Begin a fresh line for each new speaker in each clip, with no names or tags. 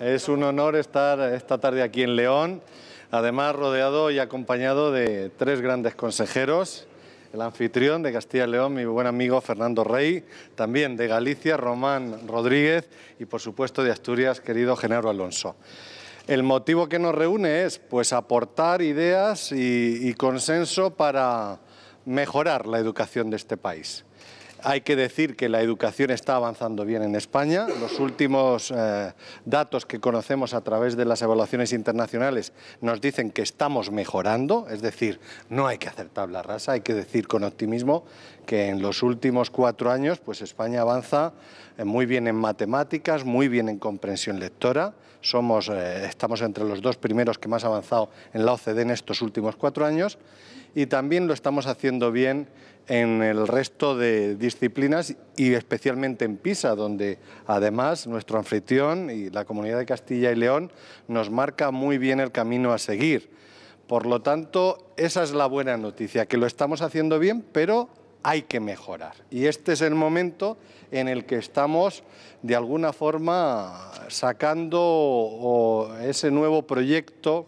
Es un honor estar esta tarde aquí en León, además rodeado y acompañado de tres grandes consejeros. El anfitrión de Castilla y León, mi buen amigo Fernando Rey, también de Galicia, Román Rodríguez y por supuesto de Asturias, querido Genaro Alonso. El motivo que nos reúne es pues, aportar ideas y consenso para mejorar la educación de este país. Hay que decir que la educación está avanzando bien en España. Los últimos eh, datos que conocemos a través de las evaluaciones internacionales nos dicen que estamos mejorando, es decir, no hay que hacer tabla rasa, hay que decir con optimismo que en los últimos cuatro años pues España avanza eh, muy bien en matemáticas, muy bien en comprensión lectora. Somos, eh, estamos entre los dos primeros que más ha avanzado en la OCDE en estos últimos cuatro años y también lo estamos haciendo bien en el resto de disciplinas y especialmente en Pisa, donde además nuestro anfitrión y la comunidad de Castilla y León nos marca muy bien el camino a seguir. Por lo tanto, esa es la buena noticia, que lo estamos haciendo bien, pero hay que mejorar. Y este es el momento en el que estamos, de alguna forma, sacando ese nuevo proyecto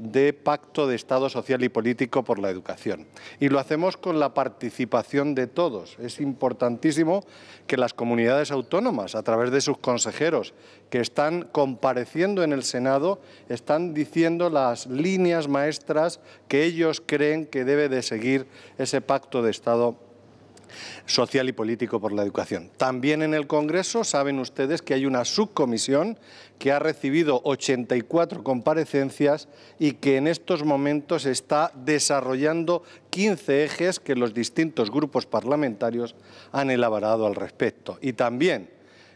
de Pacto de Estado Social y Político por la Educación. Y lo hacemos con la participación de todos. Es importantísimo que las comunidades autónomas, a través de sus consejeros, que están compareciendo en el Senado, están diciendo las líneas maestras que ellos creen que debe de seguir ese Pacto de Estado social y político por la educación. También en el Congreso saben ustedes que hay una subcomisión que ha recibido 84 comparecencias y que en estos momentos está desarrollando 15 ejes que los distintos grupos parlamentarios han elaborado al respecto. Y también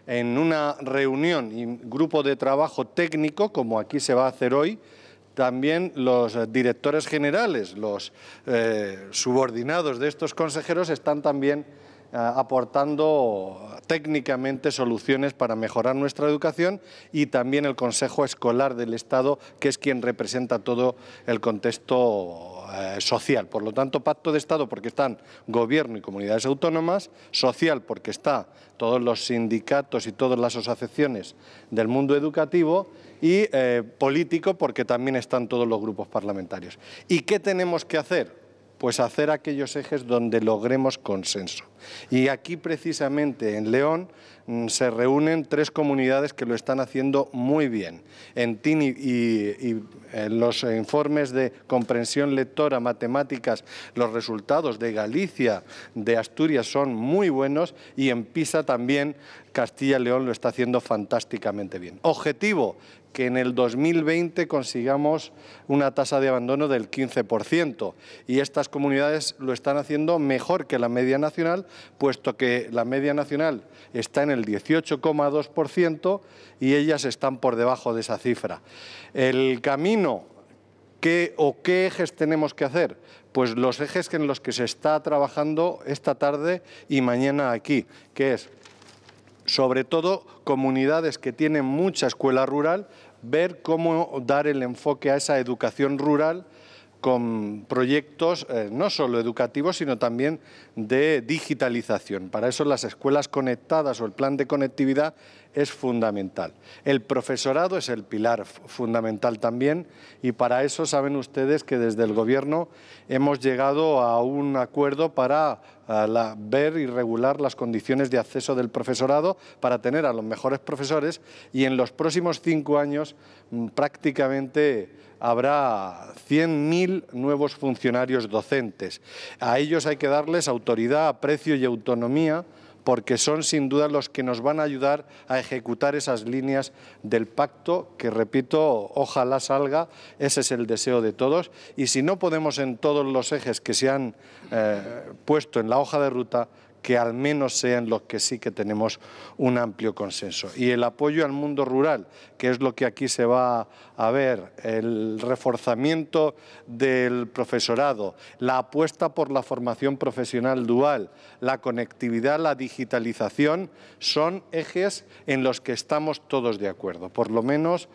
en una reunión y grupo de trabajo técnico, como aquí se va a hacer hoy, también los directores generales, los eh, subordinados de estos consejeros están también eh, aportando técnicamente soluciones para mejorar nuestra educación y también el Consejo Escolar del Estado, que es quien representa todo el contexto eh, social. Por lo tanto, pacto de Estado porque están gobierno y comunidades autónomas, social porque está todos los sindicatos y todas las asociaciones del mundo educativo y eh, político porque también están todos los grupos parlamentarios. ¿Y qué tenemos que hacer? Pues hacer aquellos ejes donde logremos consenso. Y aquí precisamente en León mm, se reúnen tres comunidades que lo están haciendo muy bien. En TINI y, eh, los informes de comprensión lectora, matemáticas, los resultados de Galicia, de Asturias son muy buenos y en PISA también Castilla y León lo está haciendo fantásticamente bien. Objetivo, que en el 2020 consigamos una tasa de abandono del 15%. Y estas comunidades lo están haciendo mejor que la media nacional, puesto que la media nacional está en el 18,2% y ellas están por debajo de esa cifra. El camino ¿Qué o qué ejes tenemos que hacer? Pues los ejes en los que se está trabajando esta tarde y mañana aquí, que es sobre todo comunidades que tienen mucha escuela rural, ver cómo dar el enfoque a esa educación rural con proyectos eh, no solo educativos, sino también de digitalización. Para eso las escuelas conectadas o el plan de conectividad es fundamental. El profesorado es el pilar fundamental también y para eso saben ustedes que desde el Gobierno hemos llegado a un acuerdo para eh, ver y regular las condiciones de acceso del profesorado para tener a los mejores profesores y en los próximos cinco años mm, prácticamente habrá 100.000 nuevos funcionarios docentes. A ellos hay que darles autoridad, aprecio y autonomía porque son sin duda los que nos van a ayudar a ejecutar esas líneas del pacto que, repito, ojalá salga, ese es el deseo de todos, y si no podemos en todos los ejes que se han eh, puesto en la hoja de ruta, que al menos sean los que sí que tenemos un amplio consenso. Y el apoyo al mundo rural, que es lo que aquí se va a ver, el reforzamiento del profesorado, la apuesta por la formación profesional dual, la conectividad, la digitalización, son ejes en los que estamos todos de acuerdo, por lo menos,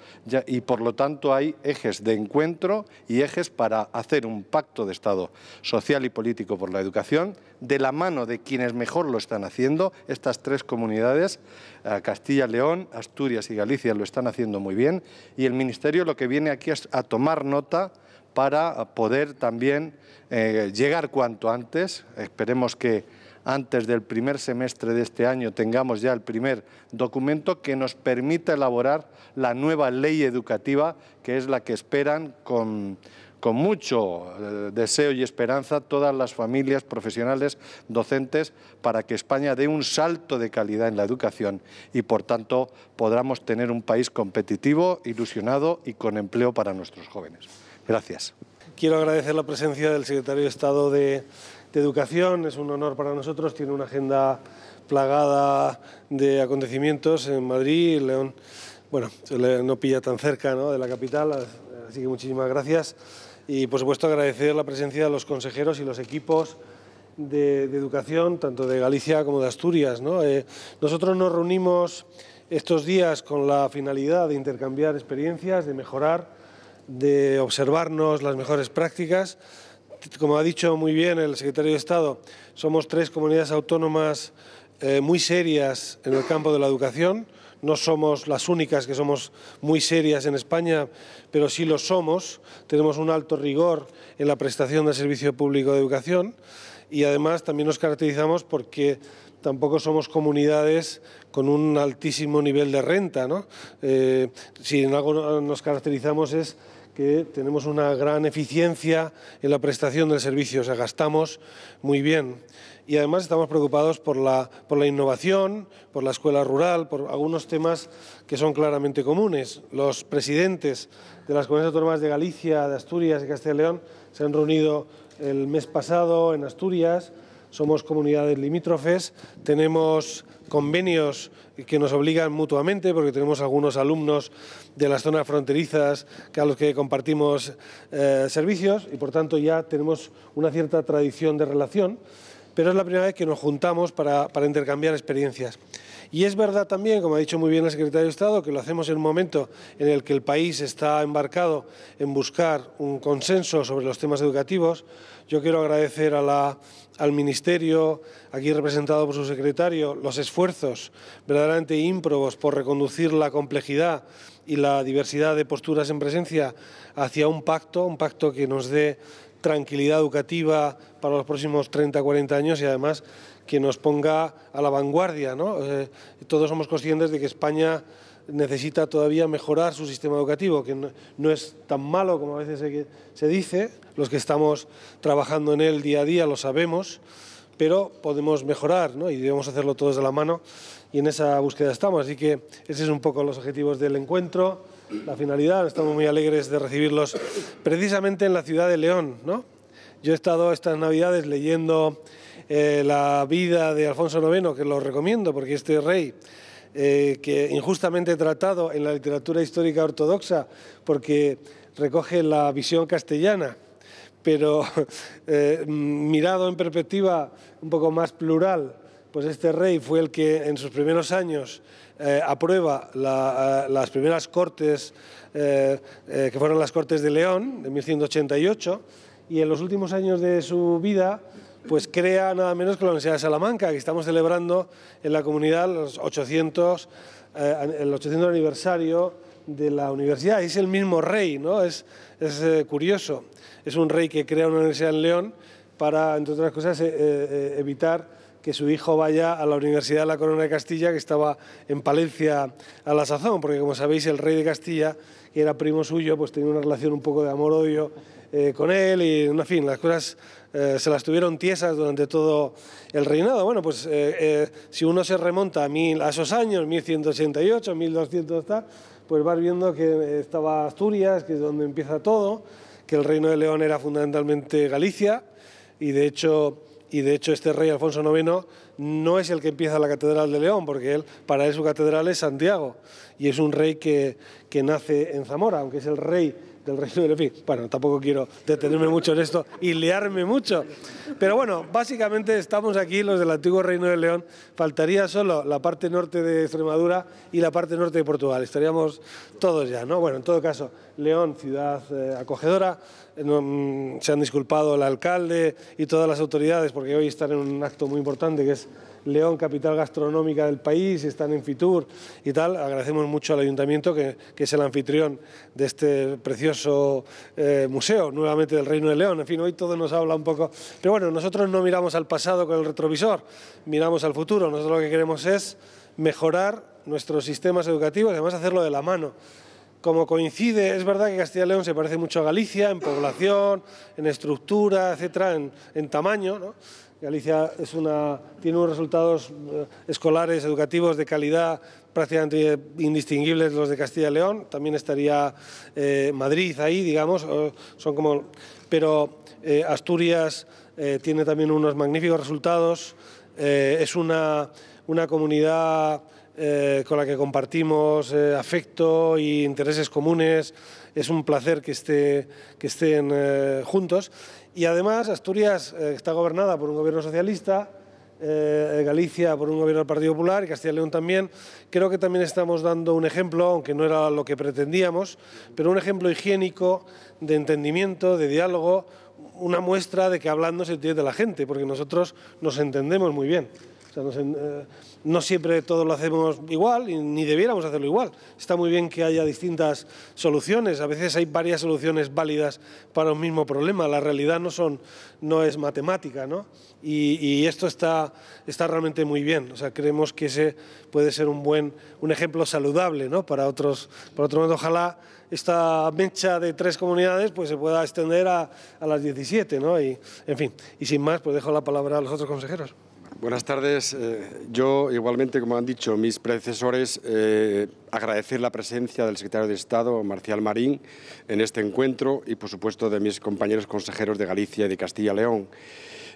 y por lo tanto hay ejes de encuentro y ejes para hacer un pacto de Estado social y político por la educación de la mano de quienes mejor lo están haciendo. Estas tres comunidades, eh, Castilla, León, Asturias y Galicia, lo están haciendo muy bien. Y el Ministerio lo que viene aquí es a tomar nota para poder también eh, llegar cuanto antes. Esperemos que antes del primer semestre de este año tengamos ya el primer documento que nos permita elaborar la nueva ley educativa, que es la que esperan con con mucho eh, deseo y esperanza todas las familias profesionales docentes para que España dé un salto de calidad en la educación y, por tanto, podamos tener un país competitivo, ilusionado y con empleo para nuestros jóvenes. Gracias.
Quiero agradecer la presencia del secretario de Estado de, Educación. Es un honor para nosotros. Tiene una agenda plagada de acontecimientos en Madrid, León. Bueno, no pilla tan cerca de la capital, así que muchísimas gracias. Y, por supuesto, agradecer la presencia de los consejeros y los equipos de, educación, tanto de Galicia como de Asturias. Eh, nosotros nos reunimos estos días con la finalidad de intercambiar experiencias, de mejorar, de observarnos las mejores prácticas. Como ha dicho muy bien el secretario de Estado, somos tres comunidades autónomas eh, muy serias en el campo de la educación no somos las únicas que somos muy serias en España, pero sí lo somos. Tenemos un alto rigor en la prestación del servicio público de educación y además también nos caracterizamos porque tampoco somos comunidades con un altísimo nivel de renta. Eh, si en algo nos caracterizamos es que tenemos una gran eficiencia en la prestación del servicio, o sea, gastamos muy bien. Y además estamos preocupados por la, por la innovación, por la escuela rural, por algunos temas que son claramente comunes. Los presidentes de las comunidades autónomas de Galicia, de Asturias y Castilla y León se han reunido el mes pasado en Asturias somos comunidades limítrofes, tenemos convenios que nos obligan mutuamente, porque tenemos algunos alumnos de las zonas fronterizas a los que compartimos eh, servicios y por tanto ya tenemos una cierta tradición de relación, pero es la primera vez que nos juntamos para intercambiar experiencias. Y es verdad también, como ha dicho muy bien el secretario de Estado, que lo hacemos en un momento en el que el país está embarcado en buscar un consenso sobre los temas educativos. Yo quiero agradecer al Ministerio, aquí representado por su secretario, los esfuerzos verdaderamente ímprobos por reconducir la complejidad y la diversidad de posturas en presencia hacia un pacto, un pacto que nos dé tranquilidad educativa para los próximos 30, 40 años y además que nos ponga a la vanguardia. ¿no? Eh, todos somos conscientes de que España necesita todavía mejorar su sistema educativo, que no, es tan malo como a veces se, se, dice, los que estamos trabajando en él día a día lo sabemos, pero podemos mejorar ¿no? y debemos hacerlo todos de la mano y en esa búsqueda estamos. Así que ese es un poco los objetivos del encuentro, la finalidad. Estamos muy alegres de recibirlos precisamente en la ciudad de León. ¿no? Yo he estado estas navidades leyendo eh, la vida de Alfonso IX, que lo recomiendo porque este rey... Eh, que injustamente tratado en la literatura histórica ortodoxa porque recoge la visión castellana, pero eh, mirado en perspectiva un poco más plural, pues este rey fue el que en sus primeros años aprueba las primeras cortes, que fueron las cortes de León, de 1188, y en los últimos años de su vida pues crea nada menos que la Universidad de Salamanca, que estamos celebrando en la comunidad los 800, eh, el 800 aniversario de la universidad. Es el mismo rey, ¿no? Es, eh, curioso. Es un rey que crea una universidad en León para, entre otras cosas, eh, evitar que su hijo vaya a la Universidad de la Corona de Castilla, que estaba en Palencia a la sazón, porque como sabéis el rey de Castilla que era primo suyo, pues tenía una relación un poco de amor-odio eh, con él y, en fin, las cosas eh, se las tuvieron tiesas durante todo el reinado. Bueno, pues eh, si uno se remonta a, esos años, 1188, 1200, está pues vas viendo que estaba Asturias, que es donde empieza todo, que el reino de León era fundamentalmente Galicia y, de hecho, y de hecho este rey Alfonso IX no es el que empieza la Catedral de León, porque él, para él su catedral es Santiago, y es un rey que, que nace en Zamora, aunque es el rey del Reino del Epi. Bueno, tampoco quiero detenerme mucho en esto y liarme mucho. Pero bueno, básicamente estamos aquí los del antiguo Reino de León. Faltaría solo la parte norte de Extremadura y la parte norte de Portugal. Estaríamos todos ya, ¿no? Bueno, en todo caso, León, ciudad eh, acogedora. Eh, mm, se han disculpado el alcalde y todas las autoridades porque hoy están en un acto muy importante que es León, capital gastronómica del país, están en Fitur y tal. Agradecemos mucho al ayuntamiento que, es el anfitrión de este precioso eh, museo, nuevamente del Reino de León. En fin, hoy todo nos habla un poco. Pero bueno, nosotros no miramos al pasado con el retrovisor, miramos al futuro. Nosotros lo que queremos es mejorar nuestros sistemas educativos, además hacerlo de la mano como coincide, es verdad que Castilla y León se parece mucho a Galicia en población, en estructura, etcétera, en, en tamaño, ¿no? Galicia tiene unos resultados eh, escolares, educativos de calidad prácticamente indistinguibles los de Castilla y León. También estaría eh, Madrid ahí, digamos, son como, pero eh, Asturias tiene también unos magníficos resultados. es una, comunidad con la que compartimos afecto y intereses comunes. Es un placer que estén juntos. Y además Asturias eh, está gobernada por un gobierno socialista, eh, eh, Galicia por un gobierno del Partido Popular y Castilla y León también. Creo que también estamos dando un ejemplo, aunque no era lo que pretendíamos, pero un ejemplo higiénico de entendimiento, de diálogo, una muestra de que hablando se entiende la gente, porque nosotros nos entendemos muy bien. Eh, no, siempre todos lo hacemos igual y ni debiéramos hacerlo igual. Está muy bien que haya distintas soluciones. A veces hay varias soluciones válidas para un mismo problema. La realidad no, es matemática, Y, esto está, realmente muy bien. O sea, creemos que ese puede ser un buen un ejemplo saludable, ¿no? Para otros, por otro lado, ojalá esta mecha de tres comunidades pues se pueda extender a, las 17, ¿no? Y, en fin, y sin más, pues dejo la palabra a los otros consejeros
buenas tardes. Eh, yo, igualmente, como han dicho mis predecesores, eh, agradecer la presencia del secretario de Estado, Marcial Marín, en este encuentro y, por supuesto, de mis compañeros consejeros de Galicia y de Castilla y León.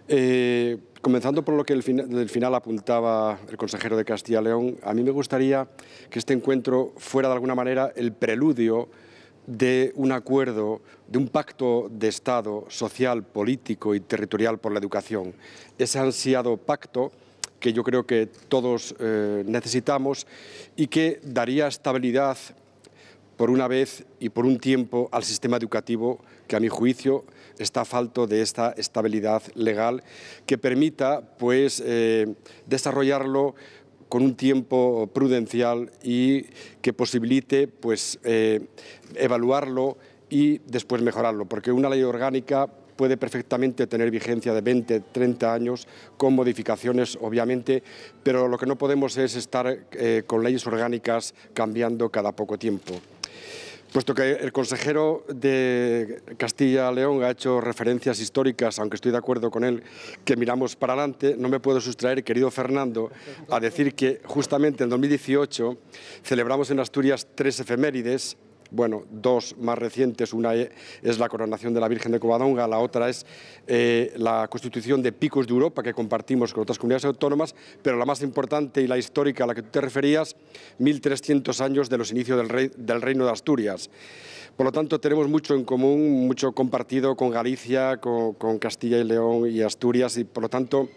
Eh, comenzando por lo que el del final apuntaba el consejero de Castilla y León, a mí me gustaría que este encuentro fuera de alguna manera el preludio de un acuerdo, de un pacto de Estado social, político y territorial por la educación. Ese ansiado pacto que yo creo que todos eh, necesitamos y que daría estabilidad por una vez y por un tiempo al sistema educativo que a mi juicio está falto de esta estabilidad legal que permita pues, eh, desarrollarlo con un tiempo prudencial y que posibilite pues, eh, evaluarlo y después mejorarlo, porque una ley orgánica puede perfectamente tener vigencia de 20, 30 años, con modificaciones, obviamente, pero lo que no podemos es estar eh, con leyes orgánicas cambiando cada poco tiempo. Puesto que el consejero de Castilla-León ha hecho referencias históricas, aunque estoy de acuerdo con él, que miramos para adelante, no me puedo sustraer, querido Fernando, a decir que justamente en 2018 celebramos en Asturias tres efemérides bueno, dos más recientes, una e, es la coronación de la Virgen de Covadonga, la otra es eh, la constitución de Picos de Europa que compartimos con otras comunidades autónomas, pero la más importante y la histórica a la que tú te referías, 1300 años de los inicios del, Reino de Asturias. Por lo tanto, tenemos mucho en común, mucho compartido con Galicia, con, con, Castilla y León y Asturias, y por lo tanto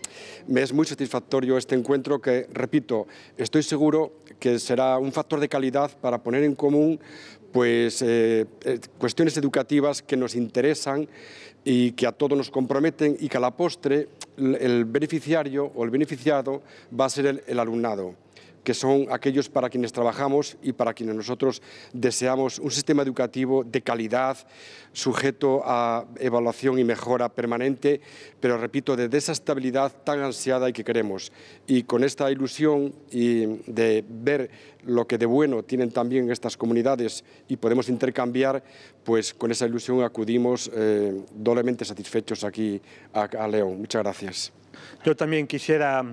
me es muy satisfactorio este encuentro que, repito, estoy seguro que será un factor de calidad para poner en común pues, eh, eh, cuestiones educativas que nos interesan y que a todos nos comprometen y que a la postre el beneficiario o el beneficiado va a ser el alumnado que son aquellos para quienes trabajamos y para quienes nosotros deseamos un sistema educativo de calidad, sujeto a evaluación y mejora permanente, pero repito, de esa estabilidad tan ansiada y que queremos. Y con esta ilusión y de ver lo que de bueno tienen también estas comunidades y podemos intercambiar, pues con esa ilusión acudimos eh, doblemente satisfechos aquí a, a León. Muchas gracias. Yo también quisiera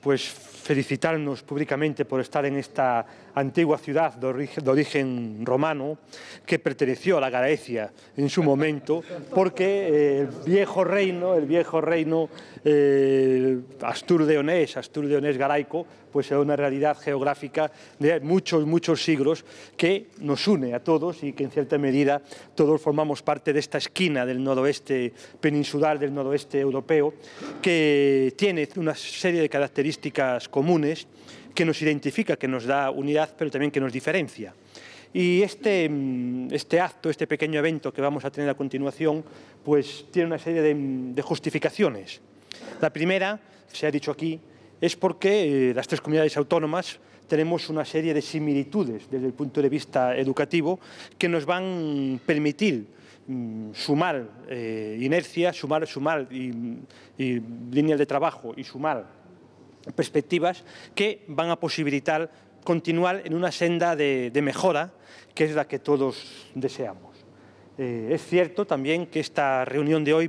pues
felicitarnos públicamente por estar en esta antigua ciudad de origen, romano que perteneció a la Galicia en su momento, porque eh, el viejo reino, el viejo reino Astur eh, astur Onés, astur de Onés galaico, pues es una realidad geográfica de muchos, muchos siglos que nos une a todos y que en cierta medida todos formamos parte de esta esquina del noroeste peninsular, del noroeste europeo, que tiene una serie de características comunes que nos identifica, que nos da unidad, pero también que nos diferencia. Y este, mm, este, acto, este pequeño evento que vamos a tener a continuación, pues tiene una serie de, mm, justificaciones. La primera, se ha dicho aquí, es porque eh, las tres comunidades autónomas tenemos una serie de similitudes desde el punto de vista educativo que nos van a mm, permitir sumar eh, inercia, sumar, sumar y, de trabajo y sumar perspectivas que van a posibilitar continuar en una senda de, mejora que es la que todos deseamos. Eh, es cierto también que esta reunión de hoy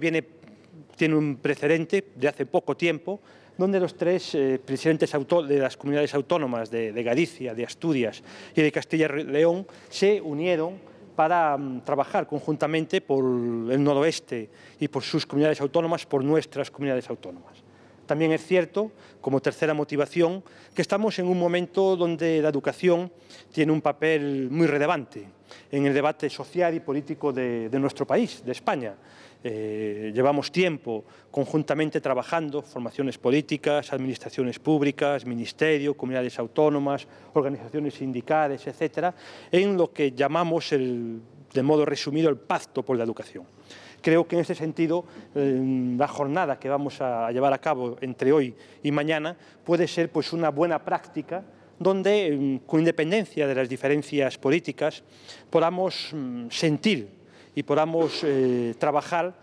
tiene un precedente de hace poco tiempo, donde los tres eh, presidentes de las comunidades autónomas de, Galicia, de Asturias y de Castilla y León se unieron para mm, trabajar conjuntamente por el noroeste y por sus comunidades autónomas, por nuestras comunidades autónomas. También es cierto, como tercera motivación, que estamos en un momento donde la educación tiene un papel muy relevante en el debate social y político de, nuestro país, de España. Eh, llevamos tiempo conjuntamente trabajando, formaciones políticas, administraciones públicas, ministerio, comunidades autónomas, organizaciones sindicales, etcétera, en lo que llamamos, de modo resumido, el pacto por la educación. Creo que en ese sentido eh, la jornada que vamos a llevar a cabo entre hoy y mañana puede ser pues, una buena práctica donde, eh, con independencia de las diferencias políticas, podamos mm, sentir y podamos eh, trabajar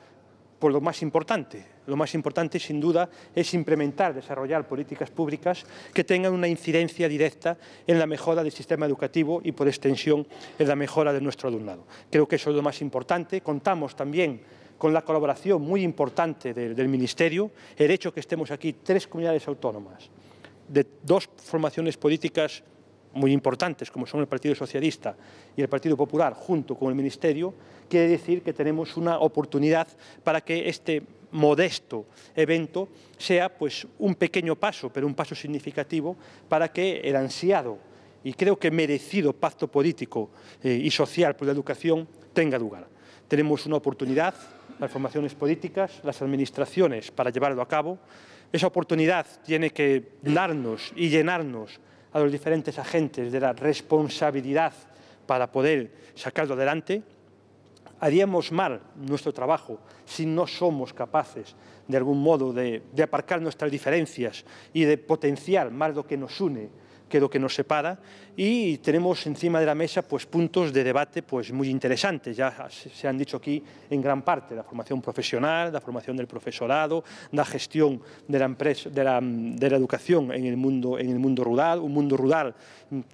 por lo más importante, lo más importante, sin duda, es implementar, desarrollar políticas públicas que tengan una incidencia directa en la mejora del sistema educativo y, por extensión, en la mejora de nuestro alumnado. Creo que eso es lo más importante. Contamos también con la colaboración muy importante del, Ministerio, el hecho de que estemos aquí tres comunidades autónomas, de dos formaciones políticas muy importantes, como son el Partido Socialista y el Partido Popular, junto con el Ministerio, quiere decir que tenemos una oportunidad para que este modesto evento sea pues, un pequeño paso, pero un paso significativo para que el ansiado y creo que merecido pacto político eh, y social por la educación tenga lugar. Tenemos una oportunidad, las formaciones políticas, las administraciones, para llevarlo a cabo. Esa oportunidad tiene que darnos y llenarnos a los diferentes agentes de la responsabilidad para poder sacarlo adelante haríamos mal nuestro trabajo si no somos capaces, de algún modo, de, de aparcar nuestras diferencias y de potenciar más lo que nos une que lo que nos separa y tenemos encima de la mesa pues, puntos de debate pues, muy interesantes, ya se han dicho aquí en gran parte, la formación profesional, la formación del profesorado, la gestión de la, empresa, de la, educación en el, mundo, en el mundo rural, un mundo rural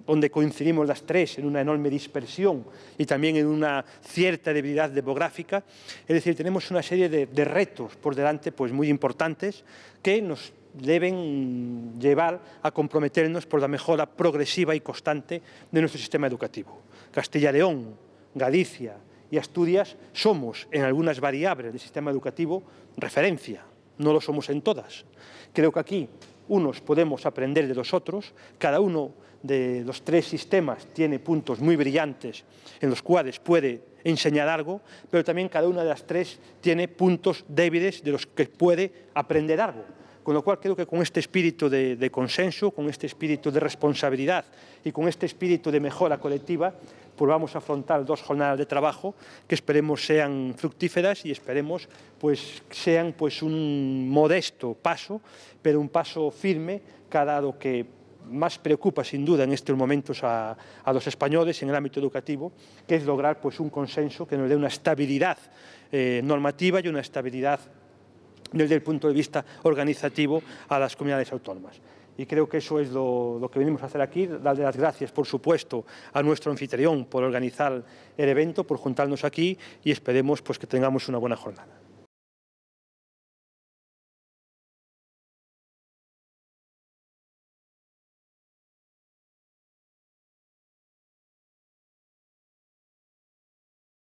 donde coincidimos las tres en una enorme dispersión y también en una cierta debilidad demográfica, es decir, tenemos una serie de, retos por delante pues, muy importantes que nos deben llevar a comprometernos por la mejora progresiva y constante de nuestro sistema educativo. Castilla y León, Galicia y Asturias somos en algunas variables del sistema educativo referencia, no lo somos en todas. Creo que aquí unos podemos aprender de los otros, cada uno de los tres sistemas tiene puntos muy brillantes en los cuales puede enseñar algo, pero también cada una de las tres tiene puntos débiles de los que puede aprender algo. Con lo cual creo que con este espíritu de, consenso, con este espíritu de responsabilidad y con este espíritu de mejora colectiva, pues vamos a afrontar dos jornadas de trabajo que esperemos sean fructíferas y esperemos pues sean pues un modesto paso, pero un paso firme cada lo que más preocupa sin duda en estos momentos a, los españoles en el ámbito educativo, que es lograr pues, un consenso que nos dé una estabilidad eh, normativa y una estabilidad desde el punto de vista organizativo a las comunidades autónomas y creo que eso es lo, que venimos a hacer aquí, darle las gracias, por supuesto, a nuestro anfitrión por organizar el evento, por juntarnos aquí y esperemos pues, que tengamos una buena jornada.